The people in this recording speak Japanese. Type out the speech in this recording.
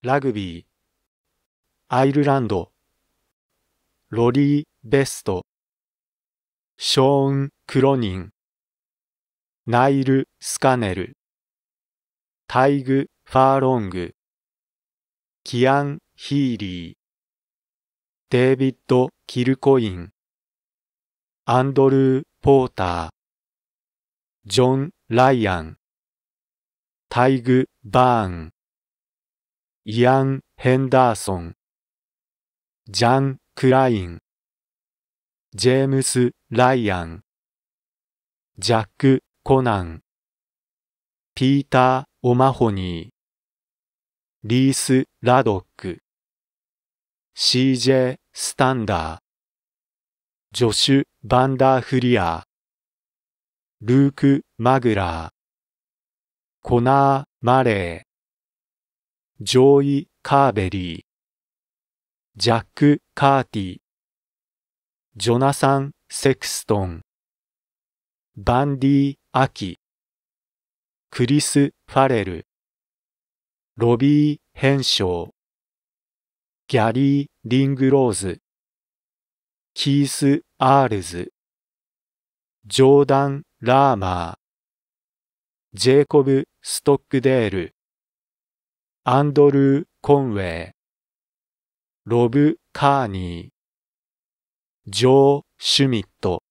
ラグビー、アイルランド、ロリー・ベスト、ショーン・クロニン、ナイル・スカネル、タイグ・ファーロング、キアン・ヒーリー、デイビッド・キルコイン、アンドルー・ポーター、ジョン・ライアン、タイグ・バーン、イアン・ヘンダーソン、ジャン・クライン、ジェームス・ライアン、ジャック・コナン、ピーター・オマホニー、リース・ラドック、CJ・ スタンダー、ジョシュ・バンダーフリアー、ルーク・マグラー、コナー・マレー、ジョーイ・カーベリー、ジャック・カーティ、ジョナサン・セクストン、バンディ・アキ、クリス・ファレル、ロビー・ヘンショー、ギャリー・リングローズ、キース・アールズ、ジョーダン・ラーマー、ジェイコブ・ストックデール、アンドルー・コンウェイ、ロブ・カーニー、ジョー・シュミット、